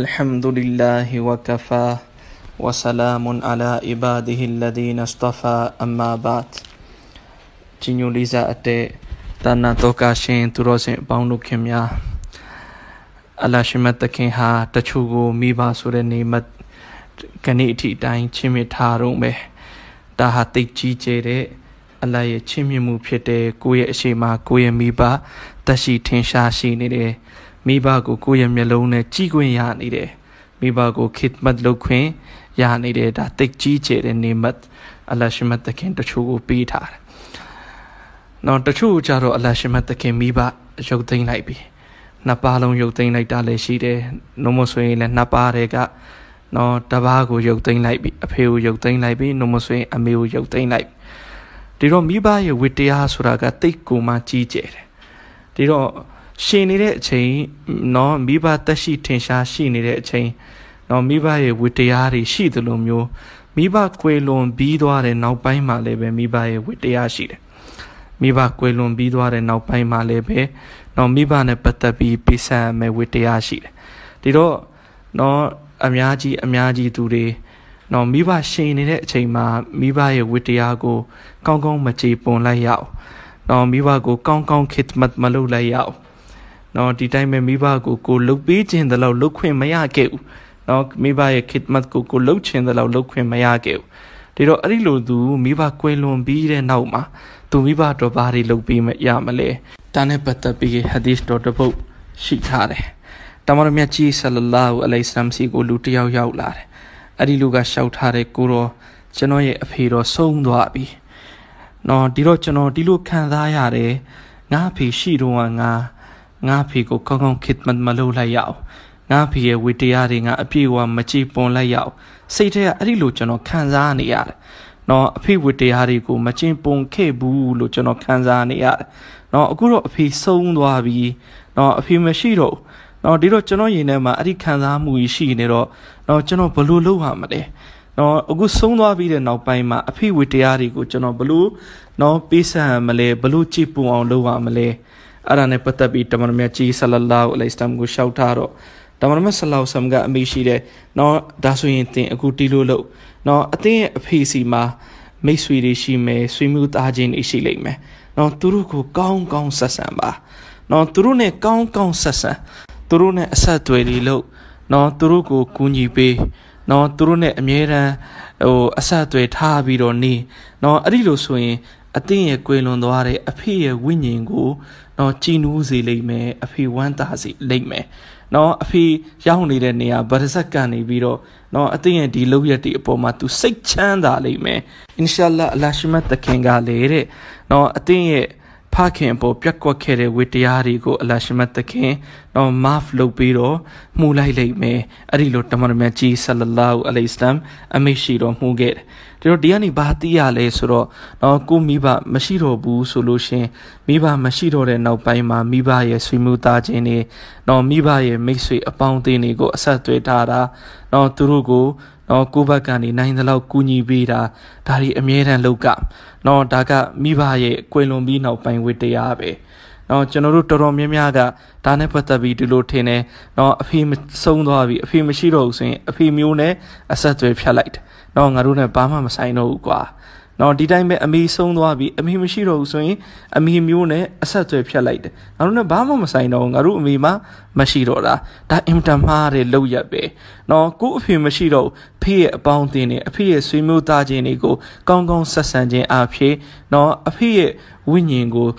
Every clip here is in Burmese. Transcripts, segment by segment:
الحمد لله وكفى وسلام على عباده الذين اصطفى أما بعد ဂျင်ညိုလေးစားအတဲ့တာနာတော်ကရှင်သူတော်စင်အပေါင်းတို့ခင်များအလရှိမတ်တခင်ဟာတချို့ကိုမိပါဆိုတဲ့နေမကနေ့အထိအတိုင်းချင်းမြထားတော့မယ်ဒါဟာတိတ်ကြီးကျဲတဲ့အလရဲ့ချင်းမြမှုဖြစ်တဲ့ကိုယ့်ရဲ့အရှိမကိုယ့်ရဲ့မိပါတက်ရှိထင်ရှားရှိနေတယ်မိဘကိုကိုယ့်ရဲ့မျက်လုံးနဲ့ကြည့်ခွင့်ရနေတယ်မိဘကိုခစ်မတ်လုပ်ခွင့်ရနေတယ်ဒါတိတ်ကြီးကျယ်တဲ့နေမတ်အလရှမတ်သခင်တချို့ကိုပေးထားတယ်နော်တချို့ကြတော့အလရှမတ်သခင်မိဘရုပ်သိမ်းလိုက်ပြီနှစ်ပါးလုံးရုပ်သိမ်းလိုက်တာလည်းရှိတယ်နှုံးမဆိုရင်လည်းနှစ်ပါးတွေကနော်တပားကိုရုပ်သိမ်းလိုက်ပြီအဖေကိုရုပ်သိမ်းလိုက်ပြီနှုံးမဆိုရင်အမေကိုရုပ်သိမ်းလိုက်ပြီဒီတော့မိဘရဲ့ဝိတရားဆိုတာကတိတ်ကိုမှကြီးကျယ်တယ်ဒီတော့ရှင်နေတဲ့အချိန်เนาะမိဘတက်ရှိထင်ရှားရှိနေတဲ့အချိန်เนาะမိဘရဲ့ဝတ္တရားတွေရှိသလိုမျိုးမိဘကွယ်လွန်ပြီးသွားတဲ့နောက်ပိုင်းမှာလည်းပဲမိဘရဲ့ဝတ္တရားရှိတယ်မိဘကွယ်လွန်ပြီးသွားတဲ့နောက်ပိုင်းမှာလည်းပဲเนาะမိဘနဲ့ပတ်သက်ပြီးပိစံမဲ့ဝတ္တရားရှိတယ်ဒီတော့เนาะအများကြီးအများကြီးသူတွေနော်မိဘရှင်နေတဲ့အချိန်မှာမိဘရဲ့ဝတ္တရားကို ကောင်းကောင်းမကြေပွန်လိုက်ရအောင်နော်မိဘကိုကောင်းကောင်းခစ်မတ်မလုပ်လိုက်ရအောင်နော်ဒီတိုင်းပဲမိဘကိုကိုလှုပ်ပေးခြင်းတလို့လှုပ်ခွင့်မရခဲ့ဘူးနော်မိဘရဲ့ khidmat ကိုကိုလှုပ်ခြင်းတလို့လှုပ်ခွင့်မရခဲ့ဘူးဒီတော့အဲ့ဒီလိုသူမိဘကွယ်လွန်ပြီးတဲ့နောက်မှာသူမိဘတော်ဘာတွေလုပ်ပြီးမရမလဲဒါနဲ့ပတ်သက်ပြီးဟာဒီသ်တော်တစ်ပုဒ်ရှိထားတယ်တမန်တော်မြတ်ကြီးဆလလာဟူအလိုင်ဆလမ်စီကိုလူတယောက်ရောက်လာတယ်အဲ့ဒီလူကရှောက်ထားတဲ့ကိုတော့ကျွန်တော်ရဲ့အဖေတော်ဆုံးသွားပြီနော်ဒီတော့ကျွန်တော်ဒီလိုခံစားရတယ်ငါအဖေရှိတော့ငါငါဖီကိုကောင်းကောင်းခစ်မတ်မလုပ်လိုက်ရအောင်ငါဖီရဲ့ဝေတရားတွေငါအပြည့်အဝမကြည်ပွန်လိုက်ရအောင်စိတ်ထဲကအဲ့ဒီလိုကျွန်တော်ခံစားနေရတယ်နော်အဖေဝေတရားတွေကိုမကျင်ပွန်ခဲ့ဘူးလို့ကျွန်တော်ခံစားနေရတယ်နော်အခုတော့အဖေဆုံးသွားပြီနော်အဖေမရှိတော့နော်ဒီတော့ကျွန်တော်ရင်ထဲမှာအဲ့ဒီခံစားမှုကြီးရှိနေတော့နော်ကျွန်တော်ဘယ်လိုလုပ်ရမလဲနော်အခုဆုံးသွားပြီးတဲ့နောက်ပိုင်းမှာအဖေဝေတရားတွေကိုကျွန်တော်ဘယ်လိုနော်ပေးဆပ်ရမလဲဘယ်လိုကြည်ပွန်အောင်လုပ်ရမလဲအဲ့ဒါနဲ့ပတ်သက်ပြီးတမန်တော်မြတ်ကြီးဆလလာဟူအလိုင်စလမ်ကိုရှောက်ထားတော့တမန်တော်မြတ်ဆလလာဟူဆမ်ကအမိရှိတယ်နော်ဒါဆိုရင်သင်အခုတီးလို့လို့နော်အသင်ရဲ့အဖေစီမှာ မိတ်ဆွေတွေရှိမယ်ဆွေမျိုးသားချင်းတွေရှိလိမ့်မယ်နော်သူတို့ကိုကောင်းကောင်းဆက်ဆံပါ နော်သူတို့နဲ့ကောင်းကောင်းဆက်ဆံသူတို့နဲ့အဆက်အသွယ်တွေလုပ်နော်သူတို့ကိုကူညီပေးနော်သူတို့နဲ့အမြဲတမ်းဟိုအဆက်အသွယ်ထားပြီးတော့နေနော်အဲ့ဒီလိုဆိုရင်အသင့်ရဲ့ကွယ်လွန်သွားတဲ့အဖေရဲ့ဝိညာဉ်ကိုနော်ကြည်နူးစေလိမ့်မယ်အဖေဝမ်းသာစေလိမ့်မယ်နော်အဖေရောက်နေတဲ့နေရာဗရဇက်ကနေပြီးတော့နော်အသင့်ရဲ့ဒီလောက်ရက်ဒီအပေါ်မှာ तू စိတ်ချမ်းသာလိမ့်မယ်အင်ရှာအလ္လာဟ်အလ္လာဟ်ရှမတ်တခင်ကလေတဲ့နော်အသင့်ရဲ့ဖခင်အပေါ်ပြက်ကွက်ခဲ့တဲ့ဝေတရားတွေကိုအလရှမတ်သခင်တော့ maaf လုပ်ပြီးတော့မှုလိုက်လိမ့်မယ်အဲ့ဒီလိုတမန်တော်မြတ်ကြီးဆလလာဟူအလိုင်စလမ်အမိရှိတော်မူခဲ့တယ်တို့ဒီကနေ့ဘာသိရလဲဆိုတော့တော့ကိုမိဘမရှိတော့ဘူးဆိုလို့ရှင်မိဘမရှိတော့တဲ့နောက်ပိုင်းမှာမိဘရဲ့ဆွေမျိုးသားချင်းတွေတော့မိဘရဲ့မိတ်ဆွေအပေါင်းအသင်းတွေကိုအဆက်အသွယ်ထားတာတော့သူတို့ကိုနော်ကိုဘက်ကနေနိုင်သလောက်ကူညီပေးတာဒါတွေအမြဲတမ်းလောက်က နော်ဒါကမိဘရဲ့ကွယ်လွန်ပြီးနောက်ပိုင်းဝတ္တရားပဲနော်ကျွန်တော်တို့တော်တော်များများကဒါနဲ့ပတ်သက်ပြီးဒီလိုထင်တယ်နော်အဖေဆုံးသွားပြီအဖေမရှိတော့ဘူးဆိုရင်အဖေမျိုးနဲ့အဆက်အသွယ်ဖြတ်လိုက်တယ်နော်ငါတို့နဲ့ဘာမှမဆိုင်တော့ဘူးကွာနော်ဒီတိုင်းပဲအမေဆုံးသွားပြီအမေမရှိတော့ဘူးဆိုရင်အမေမျိုးနဲ့အဆက်အသွယ်ဖြတ်လိုက်တယ်ငါတို့နဲ့ဘာမှမဆိုင်တော့ဘူးငါတို့အမေမှမရှိတော့တာဒါအင်တန်မှားတဲ့လောက်ရက်ပဲနော်ကို့အဖေမရှိတော့ဖေရဲ့အပေါင်းအသင်းတွေအဖေရဲ့ဆွေမျိုးသားချင်းတွေကိုကောင်းကောင်းဆက်ဆံခြင်းအဖြစ်နော်အဖေရဲ့ဝိညာဉ်ကို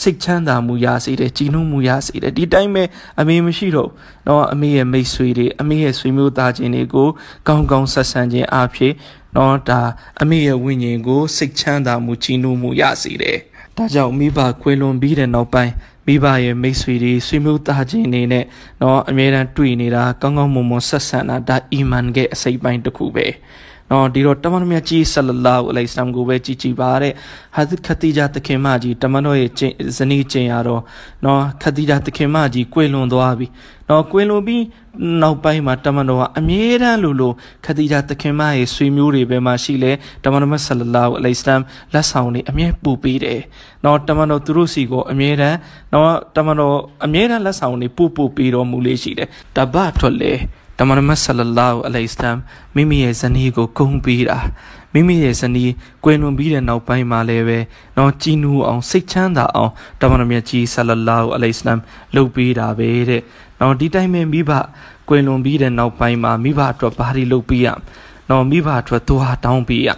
စိတ်ချမ်းသာမှုရစေတယ်ကြည်နုမှုရစေတယ်ဒီတိုင်းပဲအမေမရှိတော့နော်အမေရဲ့မိတ်ဆွေတွေအမေရဲ့ဆွေမျိုးသားချင်းတွေကိုကောင်းကောင်းဆက်ဆံခြင်းအဖြစ်နော်ဒါအမေရဲ့ဝိညာဉ်ကိုစိတ်ချမ်းသာမှုကြည်နုမှုရစေတယ်ဒါကြောင့်မိဘခွေလွန်ပြီးတဲ့နောက်ပိုင်းမိဘရဲ့မိတ်ဆွေတွေဆွေမျိုးသားချင်းတွေနဲ့เนาะအများအားတွေ့နေတာကောင်းကောင်းမွန်မွန်ဆက်ဆံတာဒါအီမန်ရဲ့အစိပ်ပိုင်းတစ်ခုပဲနော်ဒီတော့တမန်တော်မြတ်ကြီးဆလလာဟူအလိုင်ဆလမ်ကိုပဲကြည်ကြည်ပါတဲ့ဟာဇတ်ခတီဂျာသခင်မကြီးတမန်တော်ရဲ့ဇနီးကျင်ရတော့နော်ခတီဂျာသခင်မကြီးကွေလွန်သွားပြီနော်ကွေလွန်ပြီးနောက်ပိုင်းမှာတမန်တော်ကအမြဲတမ်းလိုလိုခတီဂျာသခင်မရဲ့ဆွေမျိုးတွေပဲမှရှိလဲတမန်တော်မြတ်ဆလလာဟူအလိုင်ဆလမ်လက်ဆောင်တွေအမြဲပို့ပေးတယ်နော် တမန်တော်သူတို့စီကိုအမြဲတမ်းနော်တမန်တော်အမြဲတမ်းလက်ဆောင်တွေပို့ပို့ပေးတော်မူလေးရှိတယ်တပတ်ထွက်လဲတမန်တော်ဆလလာဟူအလိုင်စလမ်မိမိရဲ့ဇနီးကိုဂုဏ်ပေးတာမိမိရဲ့ဇနီးကွယ်လွန်ပြီးတဲ့နောက်ပိုင်းမှာလည်းပဲတော့ကြည်နူအောင်စိတ်ချမ်းသာအောင်တမန်တော်မြတ်ကြီးဆလလာဟူအလိုင်စလမ်လုပ်ပေးတာပဲတဲ့တော့ဒီတိုင်းပဲမိဘကွယ်လွန်ပြီးတဲ့နောက်ပိုင်းမှာမိဘအတွက်ဘာတွေလုပ်ပေးရတော့မိဘအတွက်သူဟာတောင်းပေးရ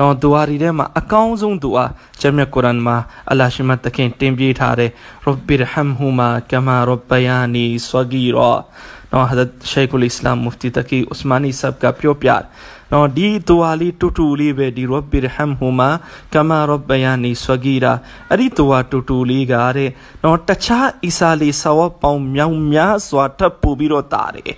နော်ဒူအာဒီထဲမှာအကောင်းဆုံးဒူအာဂျမ်မြတ်ကုရ်အန်မှာအလ္လာဟ်ရှိမတ်သခင်တင်ပြထားတဲ့ရဗ်ဘီရဟမ်ဟူမာကမာရဗ်ဘယာနီဆဂီရာနော်ဟဇရတ်ရှိခ်အစ္စလာမ်မူဖတီတကီဥစမာနီဆပ်ကပြောပြနော်ဒီဒူအာလေးတူတူလေးပဲဒီရဗ်ဘီရဟမ်ဟူမာကမာရဗ်ဘယာနီဆဂီရာအဲ့ဒီဒူအာတူတူလေးကတဲ့နော်တခြားအီစာလီဆဝပ်ပေါင်းမြောင်များစွာထပ်ပို့ပြီးတော့တာတယ်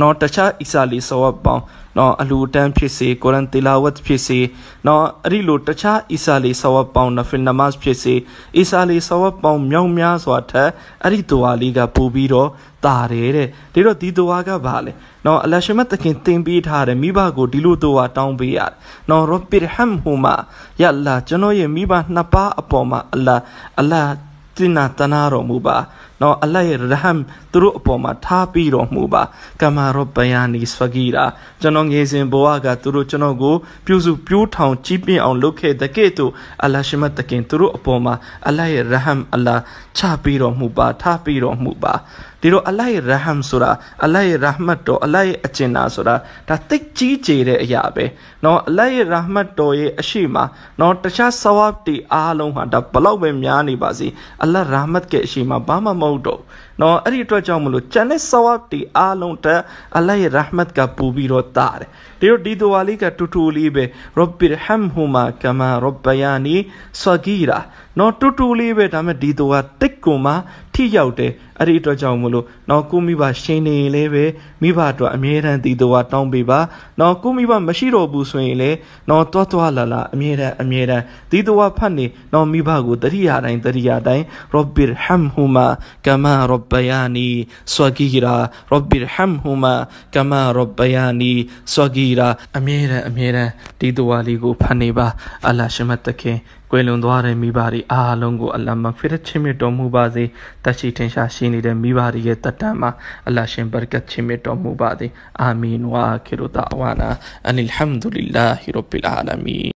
နော်တခြားအီစာလီဆောဝတ်ပေါင်းနော်အလူတန်းဖြစ်စေကုရ်အန်တီလာဝတ်ဖြစ်စေနော်အဲ့ဒီလိုတခြားအီစာလီဆောဝတ်ပေါင်းနဖင်နမတ်ဖြစ်စေအီစာလီဆောဝတ်ပေါင်းမြောက်များစွာထက်အဲ့ဒီတူဝါလေးကပို့ပြီးတော့တာတယ်တဲ့ဒါတော့ဒီတူဝါကဘာလဲနော်အလရှမတ်တခင်တင်ပေးထားတယ်မိဘကိုဒီလိုတူဝါတောင်းပေးရတယ်နော်ရောဘီရဟမ်ဟူမာယလာ ကျွန်တော်ရဲ့မိဘနှစ်ပါးအပေါ်မှာအလာအလာတင်နာတနာတော်မူပါနော်အလ္လာဟ်ရဲ့ရဟမ်သူတို့အပေါ်မှာထားပြီးတော်မူပါကမာရောဘယာနီစဖဂီရာကျွန်တော်ငယ်စဉ်ဘဝကသူတို့ ကျွန်တော်ကို ပြုစုပြိုးထောင်ကြီးပြင်းအောင်လုပ်ခဲ့တဲ့ကဲ့သို့အလ္လာဟ်ရှိမတ်တကင်သူတို့အပေါ်မှာအလ္လာဟ်ရဲ့ရဟမ်အလ္လာဟ်ချပြီးတော်မူပါထားပြီးတော်မူပါဒီတော့အလ္လာဟ်ရဲ့ရဟမ်ဆိုတာအလ္လာဟ်ရဲ့ရဟမတ်တော်အလ္လာဟ်ရဲ့အကျဉ်းနာဆိုတာဒါသိကြီးကျယ်တဲ့အရာပဲเนาะအလ္လာဟ်ရဲ့ရဟမတ်တော်ရဲ့အရှိမเนาะတခြားဆဝါဘ်တွေအားလုံးဟာဒါဘလောက်ပဲများနေပါစေအလ္လာဟ်ရဟမတ်ရဲ့အရှိမဘာမှမဟုတ်တော့နော်အဲ့ဒီအတွက်ကြောင့်မလို့ကျန်တဲ့ sawab တီအားလုံးတက်အလ္လာဟ်ရဲ့ rahmat ကပူပြီးတော့တာတယ်ဒီတော့ဒီဒွာလေးကတူတူလေးပဲ rabbir hamhuma kama rabbayani sagira နော်တူတူလေးပဲဒါမဲ့ဒီဒွာတိတ်ကွန်မှာထိရောက်တယ်အဲ့ဒီအတွက်ကြောင့်မလို့နော်ကိုမိဘရှင်နေရင်လည်းပဲမိဘအတွက်အမြဲတမ်းတည်တော်တောင်းပေးပါနော်ကိုမိဘမရှိတော့ဘူးဆိုရင်လည်းနော်တွားတွားလာလာအမြဲတမ်းအမြဲတမ်းတည်တော်ဖတ်နေနော်မိဘကိုတရိယာတိုင်းတရိယာတိုင်းရောဘီရဟမ်ဟူမာကမာရောဘယာနီဆွာဂီရာရောဘီရဟမ်ဟူမာကမာရောဘယာနီဆွာဂီရာအမြဲတမ်းအမြဲတမ်းတည်တော်လေးကိုဖတ်နေပါအလ္လာရှမတ်တခင်ကွယ်လွန်သွားတဲ့မိဘတွေအားလုံးကိုအလ္လာမဖိရချင်းမြတ်တော်မူပါစေတရှိထင်ရှားရှိကြည်နေတဲ့မိဘတွေရဲ့တတ်တမ်းမှာအလရှင်ဘာရကတ်ချီမြတ်တော်မူပါသည်အာမင်ဝါခိရူတာဝါနာအန်အလ်ဟမ်ဒူလ لله ရဘ်အလ်အာလမီ